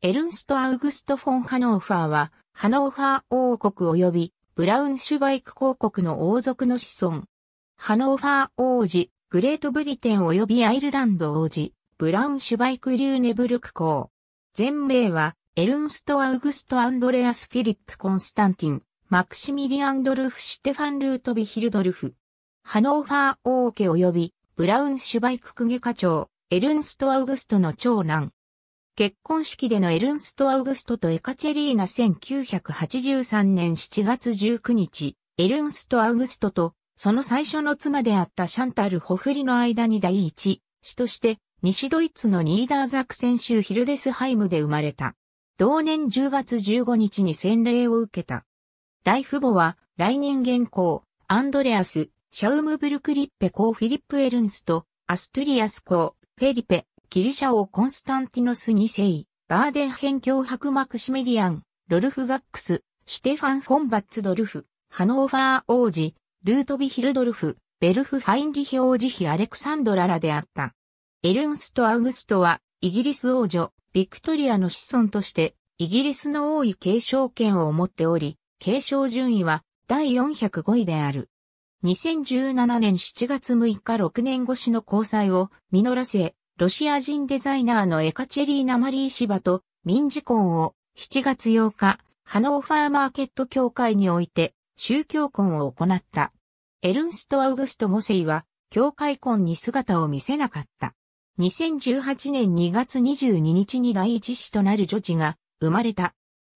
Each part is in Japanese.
エルンスト・アウグスト・フォン・ハノーファーは、ハノーファー王国及びブラウンシュバイク公国の王族の子孫。ハノーファー王子、グレートブリテン及びアイルランド王子、ブラウンシュバイク・リューネブルク公。全名は、エルンスト・アウグスト・アンドレアス・フィリップ・コンスタンティン、マクシミリアンドルフ・シュテファン・ルートビ・ヒルドルフ。ハノーファー王家及び、ブラウンシュバイククゲ課長、エルンスト・アウグストの長男。結婚式でのエルンスト・アウグストとエカチェリーナ1983年7月19日、エルンスト・アウグストと、その最初の妻であったシャンタル・ホフリの間に第一死として、西ドイツのニーダーザクセン州ヒルデスハイムで生まれた。同年10月15日に洗礼を受けた。大父母は、来人現行、アンドレアス、シャウムブルクリッペ公フィリップ・エルンスト、アストゥリアス公、フェリペ、ギリシャ王コンスタンティノス2世、バーデン編ン教伯マクシメリアン、ロルフ・ザックス、シュテファン・フォンバッツドルフ、ハノーファー王子、ルートビ・ヒルドルフ、ベルフ・ハインリヒ王子妃アレクサンドラらであった。エルンスト・アウグストは、イギリス王女、ビクトリアの子孫として、イギリスの王位継承権を持っており、継承順位は第405位である。2017年7月6日6年越しの交際を実らせ、ロシア人デザイナーのエカチェリーナ・マリーシバと民事婚を7月8日、ハノーファーマーケット協会において宗教婚を行った。エルンスト・アウグスト・モセイは教会婚に姿を見せなかった。2018年2月22日に第一子となる女児が生まれた。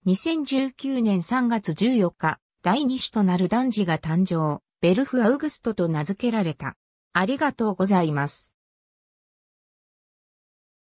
2019年3月14日、第二子となる男児が誕生、ベルフ・アウグストと名付けられた。ありがとうございます。